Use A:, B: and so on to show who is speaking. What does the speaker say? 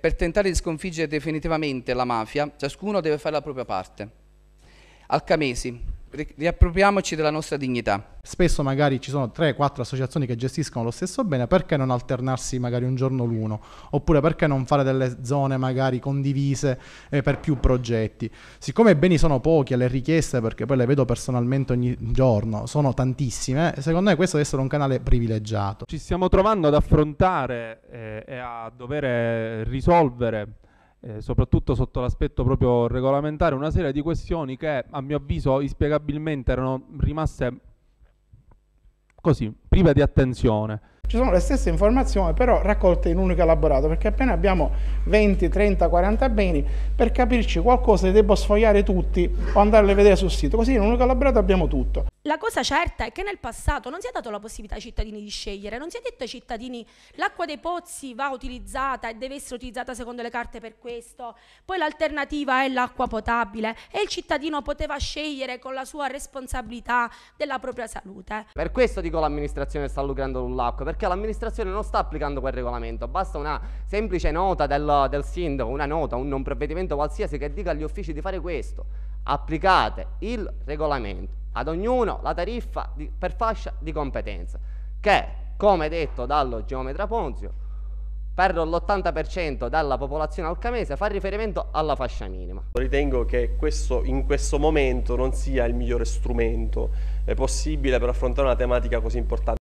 A: Per tentare di sconfiggere definitivamente la mafia, ciascuno deve fare la propria parte. Alcamesi, riappropriamoci della nostra dignità. Spesso magari ci sono 3-4 associazioni che gestiscono lo stesso bene, perché non alternarsi magari un giorno l'uno? Oppure perché non fare delle zone magari condivise eh, per più progetti? Siccome i beni sono pochi, e le richieste, perché poi le vedo personalmente ogni giorno, sono tantissime, secondo me questo deve essere un canale privilegiato. Ci
B: stiamo trovando ad affrontare eh, e a dover risolvere eh, soprattutto sotto l'aspetto proprio regolamentare, una serie di questioni che a mio avviso inspiegabilmente erano rimaste così, prive di attenzione.
C: Ci sono le stesse informazioni però raccolte in un unico elaborato perché appena abbiamo 20, 30, 40 beni per capirci qualcosa li devo sfogliare tutti o andarle a vedere sul sito così in unico elaborato abbiamo tutto
D: la cosa certa è che nel passato non si è dato la possibilità ai cittadini di scegliere, non si è detto ai cittadini l'acqua dei pozzi va utilizzata e deve essere utilizzata secondo le carte per questo, poi l'alternativa è l'acqua potabile e il cittadino poteva scegliere con la sua responsabilità della propria salute.
E: Per questo dico l'amministrazione sta lucrando sull'acqua, perché l'amministrazione non sta applicando quel regolamento, basta una semplice nota del, del sindaco, una nota, un, non provvedimento qualsiasi che dica agli uffici di fare questo applicate il regolamento ad ognuno la tariffa di, per fascia di competenza che come detto dallo geometra Ponzio per l'80% della popolazione alcamese fa riferimento alla fascia minima.
B: Ritengo che questo in questo momento non sia il migliore strumento eh, possibile per affrontare una tematica così importante.